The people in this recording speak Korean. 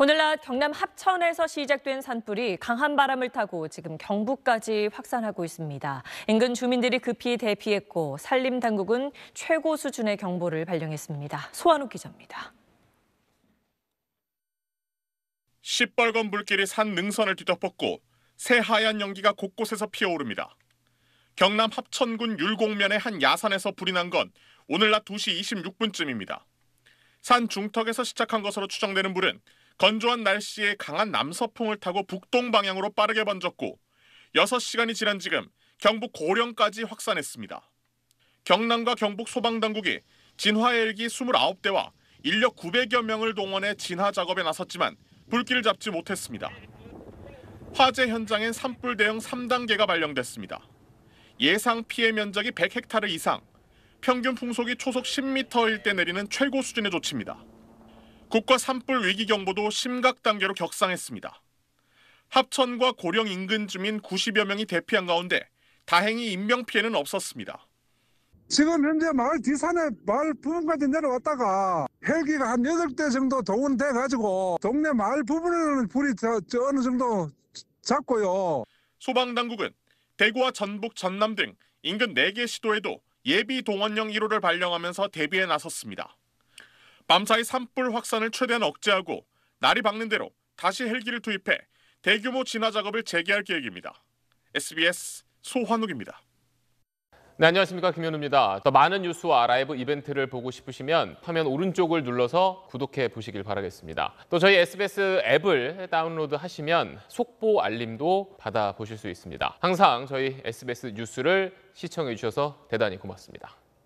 오늘 낮 경남 합천에서 시작된 산불이 강한 바람을 타고 지금 경북까지 확산하고 있습니다. 인근 주민들이 급히 대피했고 산림 당국은 최고 수준의 경보를 발령했습니다. 소한욱 기자입니다. 시뻘건 물길이 산 능선을 뒤덮었고 새하얀 연기가 곳곳에서 피어오릅니다. 경남 합천군 율곡면의 한 야산에서 불이 난 건 오늘 낮 2시 26분쯤입니다. 산 중턱에서 시작한 것으로 추정되는 불은 건조한 날씨에 강한 남서풍을 타고 북동 방향으로 빠르게 번졌고 6시간이 지난 지금 경북 고령까지 확산했습니다. 경남과 경북 소방당국이 진화 헬기 29대와 인력 900여 명을 동원해 진화 작업에 나섰지만 불길을 잡지 못했습니다. 화재 현장엔 산불 대응 3단계가 발령됐습니다. 예상 피해 면적이 100헥타르 이상, 평균 풍속이 초속 10m일 때 내리는 최고 수준의 조치입니다. 국가 산불 위기 경보도 심각 단계로 격상했습니다. 합천과 고령 인근 주민 90여 명이 대피한 가운데 다행히 인명 피해는 없었습니다. 지금 현재 마을 뒤산에 마을 부근까지 내려왔다가 헬기가 한 8대 정도 동원돼 가지고 동네 마을 부분에는 불이 저, 저 어느 정도 잡고요. 소방당국은 대구와 전북, 전남 등 인근 4개 시도에도 예비 동원령 1호를 발령하면서 대비에 나섰습니다. 밤사이 산불 확산을 최대한 억제하고 날이 밝는 대로 다시 헬기를 투입해 대규모 진화 작업을 재개할 계획입니다. SBS 소환욱입니다. 네, 안녕하십니까 김현우입니다. 더 많은 뉴스와 라이브 이벤트를 보고 싶으시면 화면 오른쪽을 눌러서 구독해 보시길 바라겠습니다. 또 저희 SBS 앱을 다운로드 하시면 속보 알림도 받아 보실 수 있습니다. 항상 저희 SBS 뉴스를 시청해 주셔서 대단히 고맙습니다.